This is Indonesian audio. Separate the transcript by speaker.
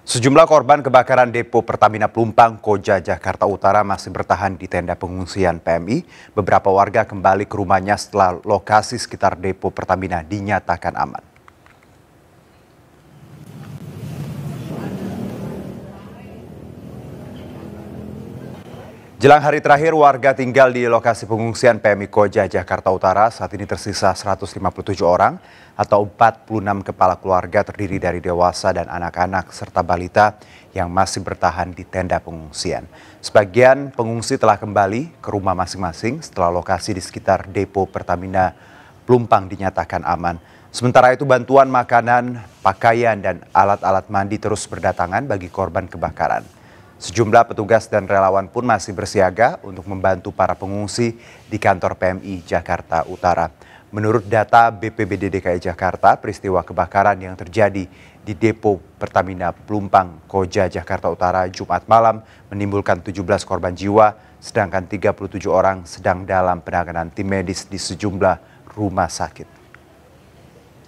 Speaker 1: Sejumlah korban kebakaran depo Pertamina Pelumpang, Koja, Jakarta Utara masih bertahan di tenda pengungsian PMI. Beberapa warga kembali ke rumahnya setelah lokasi sekitar depo Pertamina dinyatakan aman. Jelang hari terakhir warga tinggal di lokasi pengungsian PMI Koja Jakarta Utara saat ini tersisa 157 orang atau 46 kepala keluarga terdiri dari dewasa dan anak-anak serta balita yang masih bertahan di tenda pengungsian. Sebagian pengungsi telah kembali ke rumah masing-masing setelah lokasi di sekitar depo Pertamina Plumpang dinyatakan aman. Sementara itu bantuan makanan, pakaian dan alat-alat mandi terus berdatangan bagi korban kebakaran. Sejumlah petugas dan relawan pun masih bersiaga untuk membantu para pengungsi di kantor PMI Jakarta Utara. Menurut data BPBD DKI Jakarta, peristiwa kebakaran yang terjadi di depo Pertamina Plumpang Koja, Jakarta Utara Jumat malam menimbulkan 17 korban jiwa, sedangkan 37 orang sedang dalam penanganan tim medis di sejumlah rumah sakit.